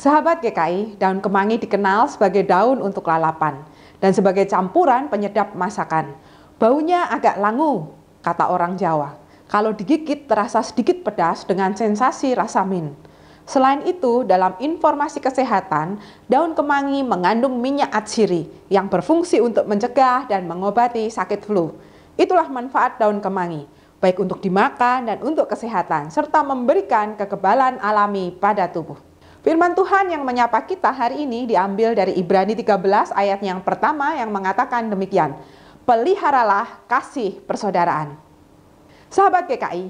Sahabat GKI, daun kemangi dikenal sebagai daun untuk lalapan dan sebagai campuran penyedap masakan. Baunya agak langu, kata orang Jawa. Kalau digigit terasa sedikit pedas dengan sensasi rasa min. Selain itu, dalam informasi kesehatan, daun kemangi mengandung minyak atsiri yang berfungsi untuk mencegah dan mengobati sakit flu. Itulah manfaat daun kemangi, baik untuk dimakan dan untuk kesehatan, serta memberikan kekebalan alami pada tubuh. Firman Tuhan yang menyapa kita hari ini diambil dari Ibrani 13 ayat yang pertama yang mengatakan demikian. Peliharalah kasih persaudaraan. Sahabat GKI,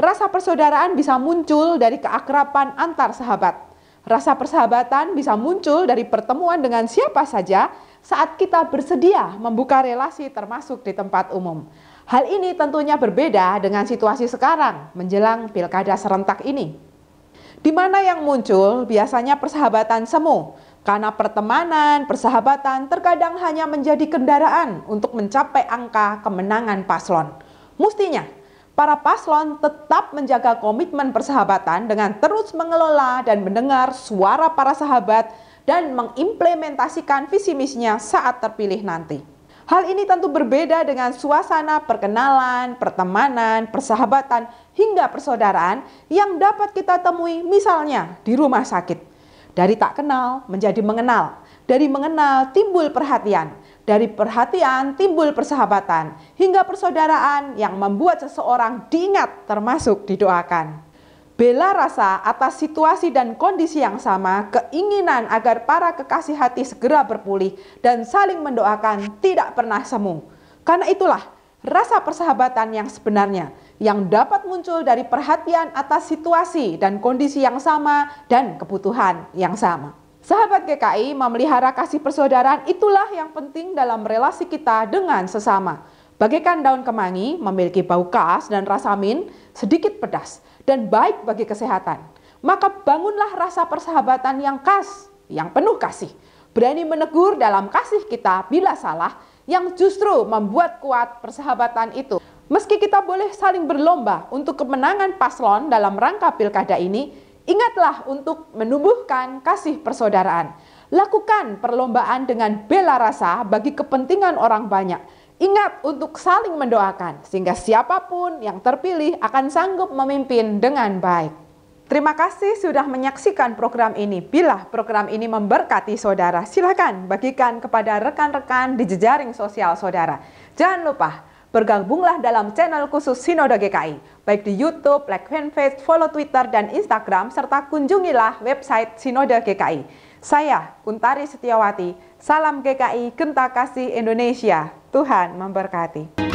rasa persaudaraan bisa muncul dari keakraban antar sahabat. Rasa persahabatan bisa muncul dari pertemuan dengan siapa saja saat kita bersedia membuka relasi termasuk di tempat umum. Hal ini tentunya berbeda dengan situasi sekarang menjelang pilkada serentak ini. Di mana yang muncul biasanya persahabatan semu, karena pertemanan, persahabatan terkadang hanya menjadi kendaraan untuk mencapai angka kemenangan paslon. Mestinya, para paslon tetap menjaga komitmen persahabatan dengan terus mengelola dan mendengar suara para sahabat dan mengimplementasikan visi misinya saat terpilih nanti. Hal ini tentu berbeda dengan suasana perkenalan, pertemanan, persahabatan, hingga persaudaraan yang dapat kita temui misalnya di rumah sakit. Dari tak kenal menjadi mengenal, dari mengenal timbul perhatian, dari perhatian timbul persahabatan, hingga persaudaraan yang membuat seseorang diingat termasuk didoakan. Bela rasa atas situasi dan kondisi yang sama, keinginan agar para kekasih hati segera berpulih dan saling mendoakan tidak pernah semu. Karena itulah rasa persahabatan yang sebenarnya yang dapat muncul dari perhatian atas situasi dan kondisi yang sama dan kebutuhan yang sama. Sahabat GKI memelihara kasih persaudaraan itulah yang penting dalam relasi kita dengan sesama Bagaikan daun kemangi memiliki bau khas dan rasa min sedikit pedas dan baik bagi kesehatan. Maka bangunlah rasa persahabatan yang khas, yang penuh kasih. Berani menegur dalam kasih kita bila salah yang justru membuat kuat persahabatan itu. Meski kita boleh saling berlomba untuk kemenangan paslon dalam rangka pilkada ini, ingatlah untuk menumbuhkan kasih persaudaraan. Lakukan perlombaan dengan bela rasa bagi kepentingan orang banyak Ingat untuk saling mendoakan, sehingga siapapun yang terpilih akan sanggup memimpin dengan baik. Terima kasih sudah menyaksikan program ini. Bila program ini memberkati saudara, silakan bagikan kepada rekan-rekan di jejaring sosial saudara. Jangan lupa bergabunglah dalam channel khusus Sinodo GKI, baik di YouTube, like fanpage, follow Twitter dan Instagram, serta kunjungilah website Sinode GKI. Saya Kuntari Setiawati, salam GKI Genta Kasih Indonesia. Tuhan memberkati.